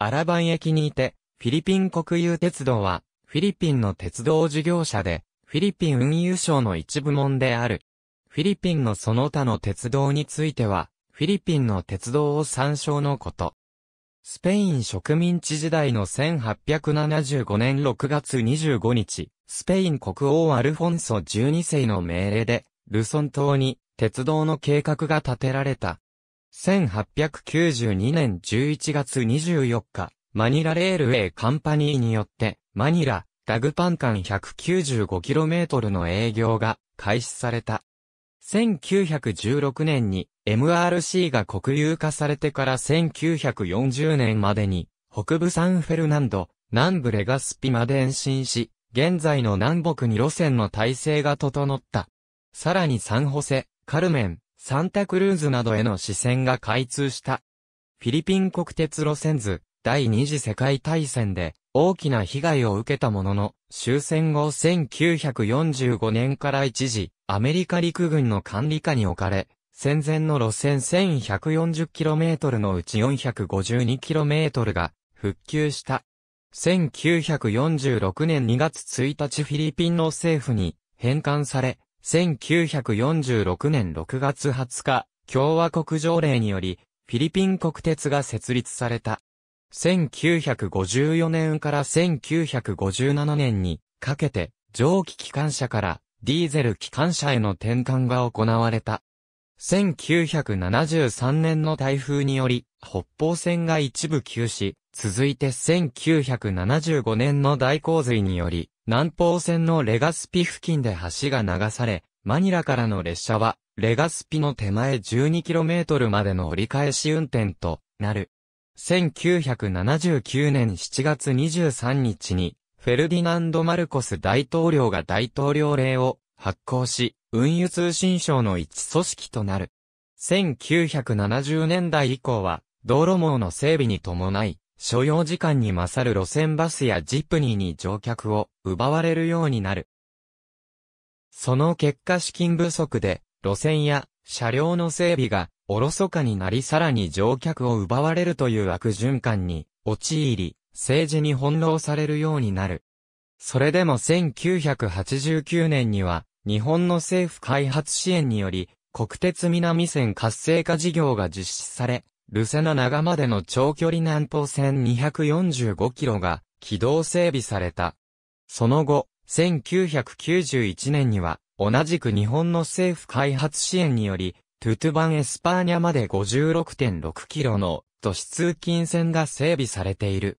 アラバン駅にいて、フィリピン国有鉄道は、フィリピンの鉄道事業者で、フィリピン運輸省の一部門である。フィリピンのその他の鉄道については、フィリピンの鉄道を参照のこと。スペイン植民地時代の1875年6月25日、スペイン国王アルフォンソ12世の命令で、ルソン島に鉄道の計画が立てられた。1892年11月24日、マニラレールウェイカンパニーによって、マニラ、ダグパン間 195km の営業が開始された。1916年に MRC が国有化されてから1940年までに、北部サンフェルナンド、南部レガスピまで延伸し、現在の南北に路線の体制が整った。さらにサンホセ、カルメン、サンタクルーズなどへの支線が開通した。フィリピン国鉄路線図、第二次世界大戦で大きな被害を受けたものの、終戦後1945年から一時、アメリカ陸軍の管理下に置かれ、戦前の路線 1140km のうち 452km が復旧した。1946年2月1日フィリピンの政府に返還され、1946年6月20日、共和国条例により、フィリピン国鉄が設立された。1954年から1957年にかけて、蒸気機関車からディーゼル機関車への転換が行われた。1973年の台風により、北方線が一部休止、続いて1975年の大洪水により、南方線のレガスピ付近で橋が流され、マニラからの列車は、レガスピの手前 12km までの折り返し運転となる。1979年7月23日に、フェルディナンド・マルコス大統領が大統領令を発行し、運輸通信省の一組織となる。1970年代以降は、道路網の整備に伴い、所要時間に勝る路線バスやジプニーに乗客を奪われるようになる。その結果資金不足で、路線や車両の整備がおろそかになりさらに乗客を奪われるという悪循環に陥り、政治に翻弄されるようになる。それでも1989年には、日本の政府開発支援により、国鉄南線活性化事業が実施され、ルセナ長までの長距離南東線245キロが軌道整備された。その後、1991年には、同じく日本の政府開発支援により、トゥトゥバンエスパーニャまで56.6キロの都市通勤線が整備されている。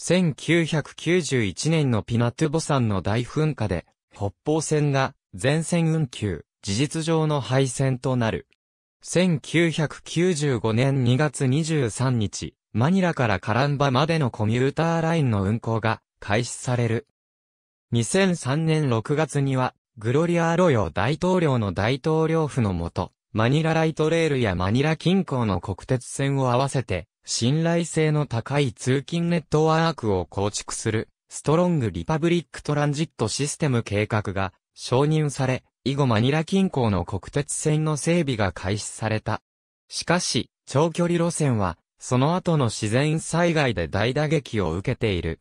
1991年のピナトゥボ山の大噴火で、北方線が全線運休、事実上の廃線となる。1995年2月23日、マニラからカランバまでのコミューターラインの運行が開始される。2003年6月には、グロリア・ロヨ大統領の大統領府のもと、マニラライトレールやマニラ近郊の国鉄線を合わせて、信頼性の高い通勤ネットワークを構築する、ストロングリパブリックトランジットシステム計画が承認され、以後マニラ近郊の国鉄線の整備が開始された。しかし、長距離路線は、その後の自然災害で大打撃を受けている。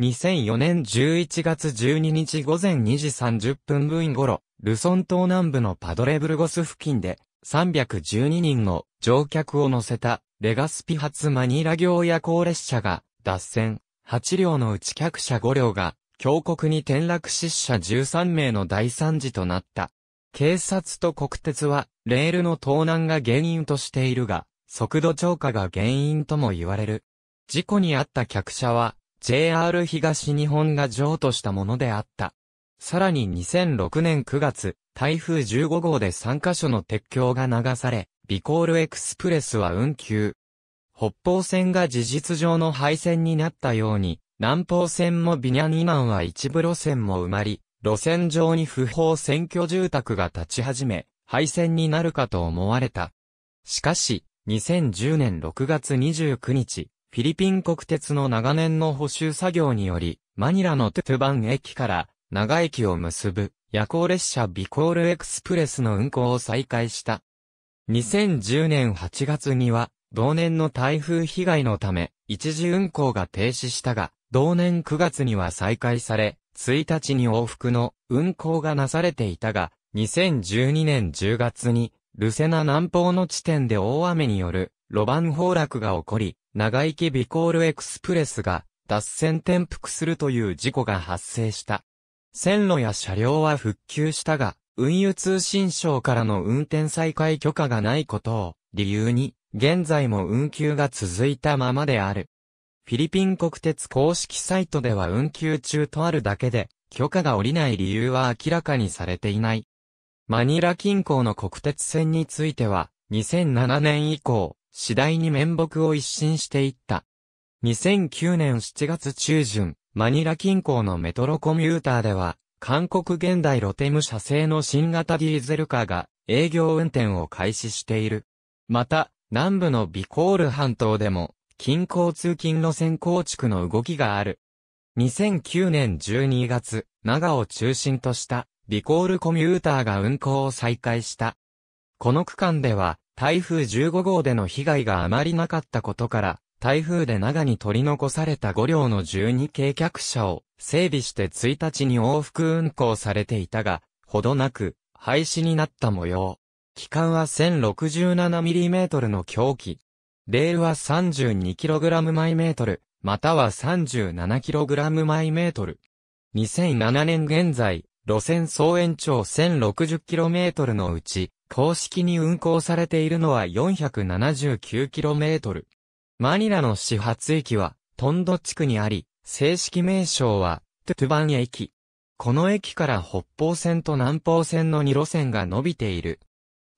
2004年11月12日午前2時30分分頃、ルソン島南部のパドレブルゴス付近で、312人の乗客を乗せたレガスピ発マニラ行夜行列車が脱線、8両のうち客車5両が峡谷に転落死者13名の大惨事となった。警察と国鉄は、レールの盗難が原因としているが、速度超過が原因とも言われる。事故に遭った客車は、JR 東日本が譲渡したものであった。さらに2006年9月、台風15号で3カ所の鉄橋が流され、ビコールエクスプレスは運休。北方線が事実上の廃線になったように、南方線もビニャニマンは一部路線も埋まり、路線上に不法選挙住宅が立ち始め、廃線になるかと思われた。しかし、2010年6月29日、フィリピン国鉄の長年の補修作業により、マニラのトゥトゥバン駅から長駅を結ぶ夜行列車ビコールエクスプレスの運行を再開した。2010年8月には、同年の台風被害のため、一時運行が停止したが、同年9月には再開され、1日に往復の運行がなされていたが、2012年10月に、ルセナ南方の地点で大雨による路盤崩落が起こり、長生きビコールエクスプレスが脱線転覆するという事故が発生した。線路や車両は復旧したが、運輸通信省からの運転再開許可がないことを理由に、現在も運休が続いたままである。フィリピン国鉄公式サイトでは運休中とあるだけで、許可が下りない理由は明らかにされていない。マニラ近郊の国鉄線については、2007年以降、次第に面目を一新していった。2009年7月中旬、マニラ近郊のメトロコミューターでは、韓国現代ロテム社製の新型ディーゼルカーが営業運転を開始している。また、南部のビコール半島でも、近郊通勤路線構築の動きがある。2009年12月、長を中心とした、リコールコミューターが運行を再開した。この区間では、台風15号での被害があまりなかったことから、台風で長に取り残された5両の12系客車を整備して1日に往復運行されていたが、ほどなく廃止になった模様。期間は 1067mm の凶器、レールは 32kg 毎メートル、または 37kg 毎メートル。2007年現在、路線総延長 1060km のうち、公式に運行されているのは 479km。マニラの始発駅は、トンド地区にあり、正式名称は、トゥトゥバン駅。この駅から北方線と南方線の2路線が伸びている。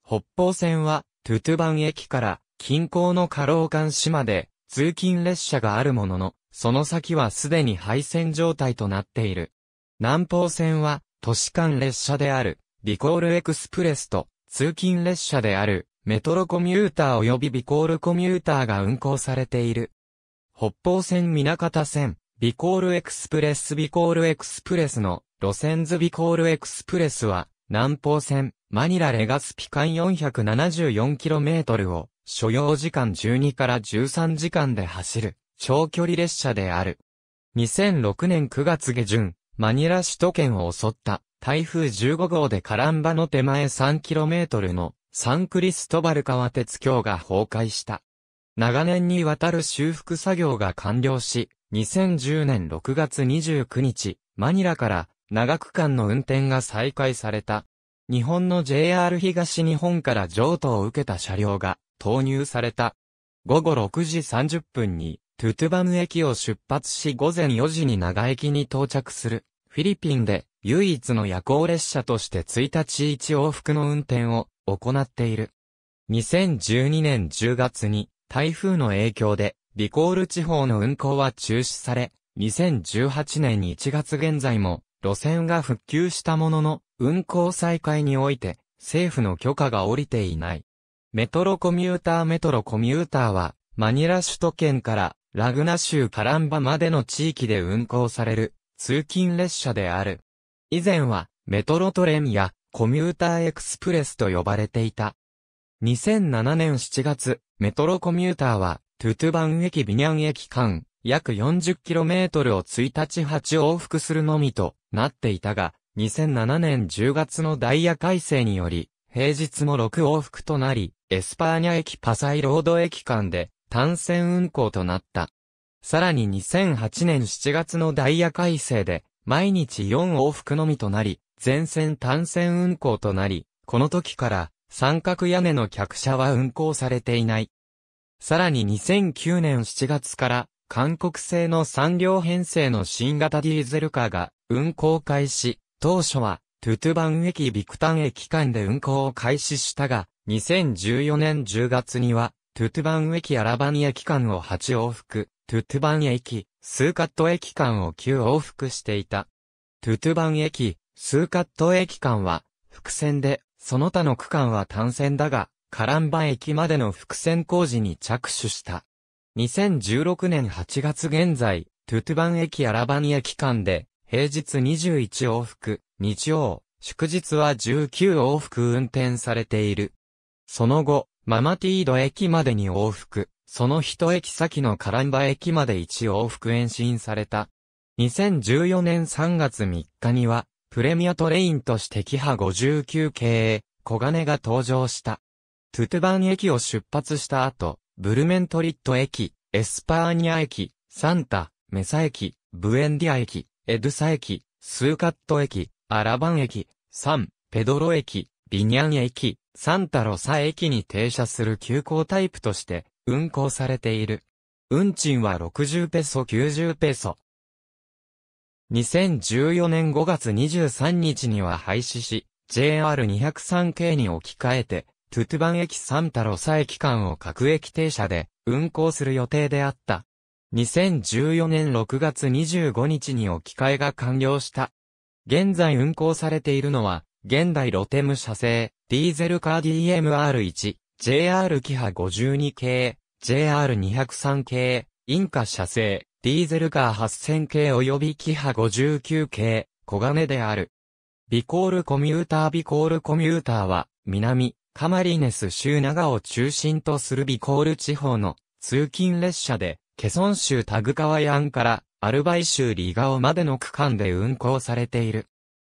北方線は、トゥトゥバン駅から近郊の過労館カま島で、通勤列車があるものの、その先はすでに廃線状態となっている。南方線は、都市間列車である、ビコールエクスプレスと、通勤列車である、メトロコミューター及びビコールコミューターが運行されている。北方線南方線、ビコールエクスプレスビコールエクスプレスの路線図ビコールエクスプレスは、南方線、マニラレガスピカン 474km を所要時間12から13時間で走る、長距離列車である。2006年9月下旬、マニラ首都圏を襲った台風15号でカランバの手前 3km のサンクリストバル川鉄橋が崩壊した。長年にわたる修復作業が完了し、2010年6月29日、マニラから長区間の運転が再開された。日本の JR 東日本から譲渡を受けた車両が投入された。午後6時30分に、トゥトゥバム駅を出発し午前4時に長駅に到着する、フィリピンで唯一の夜行列車として1日1往復の運転を行っている。2012年10月に台風の影響でリコール地方の運行は中止され、2018年1月現在も路線が復旧したものの運行再開において政府の許可が下りていない。メトロコミューターメトロコミューターは、マニラ首都圏からラグナ州カランバまでの地域で運行される通勤列車である。以前はメトロトレンやコミューターエクスプレスと呼ばれていた。2007年7月、メトロコミューターはトゥトゥバン駅ビニャン駅間約 40km を1日8往復するのみとなっていたが、2007年10月のダイヤ改正により、平日も6往復となり、エスパーニャ駅パサイロード駅間で単線運行となった。さらに2008年7月のダイヤ改正で、毎日4往復のみとなり、全線単線運行となり、この時から三角屋根の客車は運行されていない。さらに2009年7月から韓国製の3両編成の新型ディーゼルカーが運行開始、当初はトゥトゥバン駅ビクタン駅間で運行を開始したが、2014年10月には、トゥトゥバン駅アラバニ駅間を8往復、トゥトゥバン駅、スーカット駅間を9往復していた。トゥトゥバン駅、スーカット駅間は、伏線で、その他の区間は単線だが、カランバ駅までの伏線工事に着手した。2016年8月現在、トゥトゥバン駅アラバニ駅間で、平日21往復、日曜、祝日は19往復運転されている。その後、ママティード駅までに往復、その一駅先のカランバ駅まで1往復延伸された。2014年3月3日には、プレミアトレインとしてキハ59系、小金が登場した。トゥトゥバン駅を出発した後、ブルメントリット駅、エスパーニャ駅、サンタ、メサ駅、ブエンディア駅、エドゥサ駅、スーカット駅、アラバン駅、サン、ペドロ駅、ビニャン駅、サンタロサ駅に停車する急行タイプとして運行されている。運賃は60ペソ90ペソ。2014年5月23日には廃止し、JR203 系に置き換えて、トゥトゥバン駅サンタロサ駅間を各駅停車で運行する予定であった。2014年6月25日に置き換えが完了した。現在運行されているのは、現代ロテム社製、ディーゼルカー DMR1、JR キハ52系、JR203 系、インカ社製、ディーゼルカー8000系及びキハ59系、小金である。ビコールコミュータービコールコミューターは、南、カマリネス州長を中心とするビコール地方の通勤列車で、ケソン州タグカワヤンからアルバイ州リガオまでの区間で運行されている。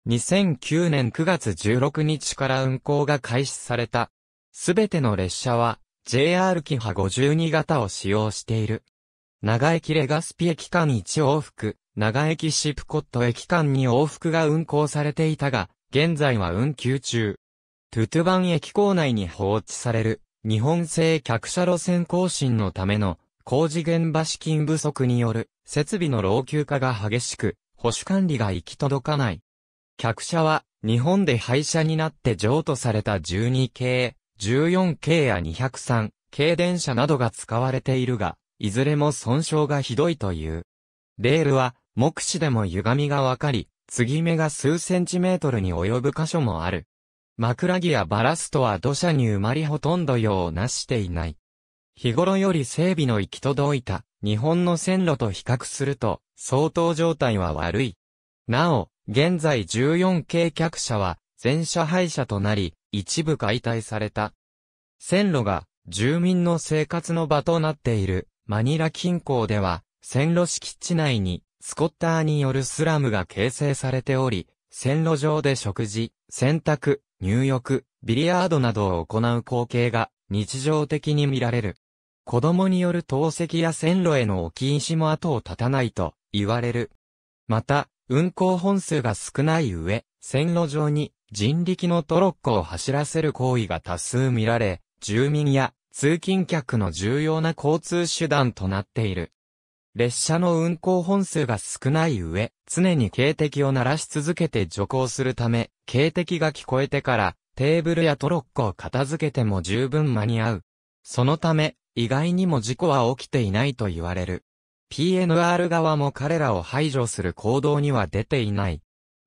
2009年9月16日から運行が開始された。すべての列車は JR キハ52型を使用している。長駅レガスピ駅間1往復、長駅シプコット駅間2往復が運行されていたが、現在は運休中。トゥトゥバン駅構内に放置される、日本製客車路線更新のための工事現場資金不足による設備の老朽化が激しく、保守管理が行き届かない。客車は、日本で廃車になって譲渡された12系、14系や203系電車などが使われているが、いずれも損傷がひどいという。レールは、目視でも歪みがわかり、継ぎ目が数センチメートルに及ぶ箇所もある。枕木やバラストは土砂に埋まりほとんど用をなしていない。日頃より整備の行き届いた日本の線路と比較すると、相当状態は悪い。なお、現在14系客車は、全車廃車となり、一部解体された。線路が、住民の生活の場となっている、マニラ近郊では、線路敷地内に、スコッターによるスラムが形成されており、線路上で食事、洗濯、入浴、ビリヤードなどを行う光景が日常的に見られる。子供による投石や線路への置き石も後を絶たないと言われる。また、運行本数が少ない上、線路上に人力のトロッコを走らせる行為が多数見られ、住民や通勤客の重要な交通手段となっている。列車の運行本数が少ない上、常に警笛を鳴らし続けて徐行するため、警笛が聞こえてから、テーブルやトロッコを片付けても十分間に合う。そのため、意外にも事故は起きていないと言われる。PNR 側も彼らを排除する行動には出ていない。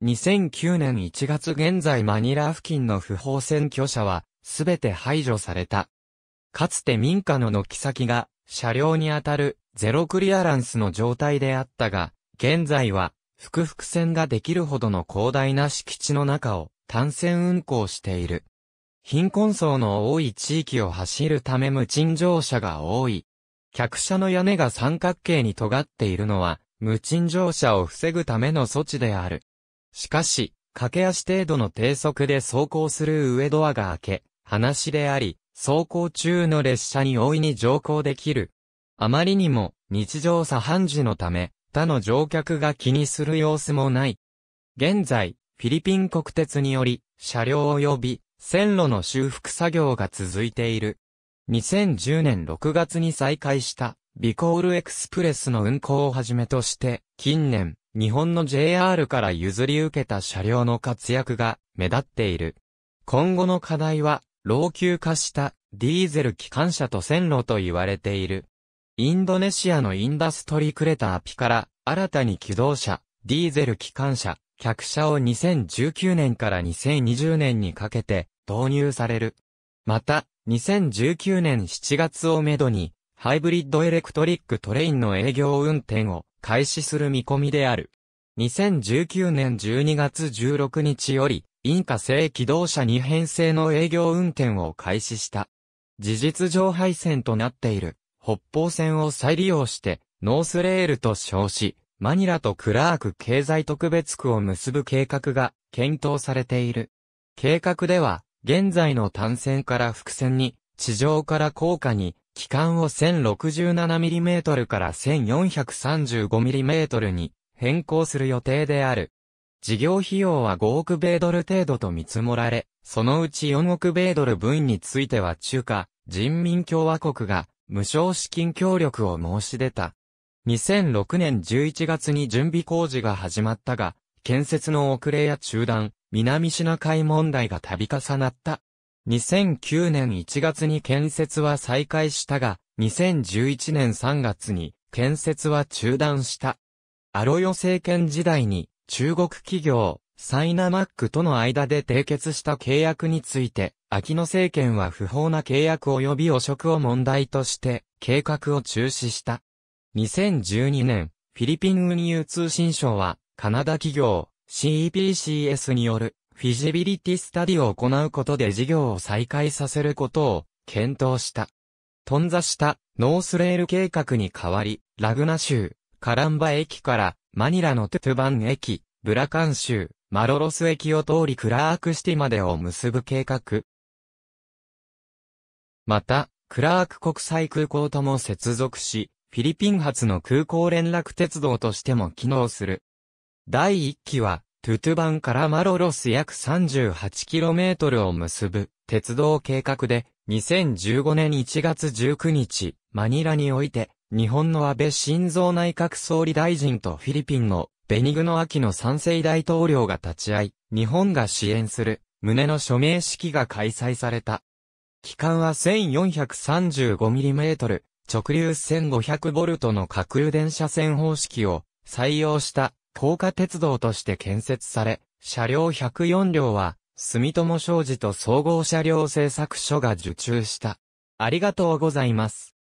2009年1月現在マニラ付近の不法占拠者は、すべて排除された。かつて民家の軒先が、車両に当たる、ゼロクリアランスの状態であったが、現在は、複々線ができるほどの広大な敷地の中を、単線運行している。貧困層の多い地域を走るため無賃乗車が多い。客車の屋根が三角形に尖っているのは、無賃乗車を防ぐための措置である。しかし、駆け足程度の低速で走行する上ドアが開け、話であり、走行中の列車に大いに乗降できる。あまりにも、日常茶飯事のため、他の乗客が気にする様子もない。現在、フィリピン国鉄により、車両及び線路の修復作業が続いている。2010年6月に再開したビコールエクスプレスの運行をはじめとして、近年、日本の JR から譲り受けた車両の活躍が目立っている。今後の課題は、老朽化したディーゼル機関車と線路と言われている。インドネシアのインダストリクレタアピから新たに機動車、ディーゼル機関車、客車を2019年から2020年にかけて導入される。また、2019年7月をめどに、ハイブリッドエレクトリックトレインの営業運転を開始する見込みである。2019年12月16日より、インカ製機動車2編成の営業運転を開始した。事実上配線となっている北方線を再利用して、ノースレールと称し、マニラとクラーク経済特別区を結ぶ計画が検討されている。計画では、現在の単線から複線に、地上から高架に、機関を 1067mm から 1435mm に変更する予定である。事業費用は5億米ドル程度と見積もられ、そのうち4億米ドル分については中華人民共和国が無償資金協力を申し出た。2006年11月に準備工事が始まったが、建設の遅れや中断、南シナ海問題が度重なった。2009年1月に建設は再開したが、2011年3月に建設は中断した。アロヨ政権時代に中国企業、サイナマックとの間で締結した契約について、秋野政権は不法な契約及び汚職を問題として、計画を中止した。2012年、フィリピン運輸通信省は、カナダ企業、CPCS によるフィジビリティスタディを行うことで事業を再開させることを検討した。頓挫したノースレール計画に代わり、ラグナ州、カランバ駅からマニラのトゥトゥバン駅、ブラカン州、マロロス駅を通りクラークシティまでを結ぶ計画。また、クラーク国際空港とも接続し、フィリピン発の空港連絡鉄道としても機能する。第1期は、トゥトゥバンからマロロス約 38km を結ぶ鉄道計画で、2015年1月19日、マニラにおいて、日本の安倍晋三内閣総理大臣とフィリピンのベニグノアキの賛成大統領が立ち会い、日本が支援する旨の署名式が開催された。機関は 1435mm、直流 1500V の核流電車線方式を採用した高架鉄道として建設され、車両104両は、住友商事と総合車両製作所が受注した。ありがとうございます。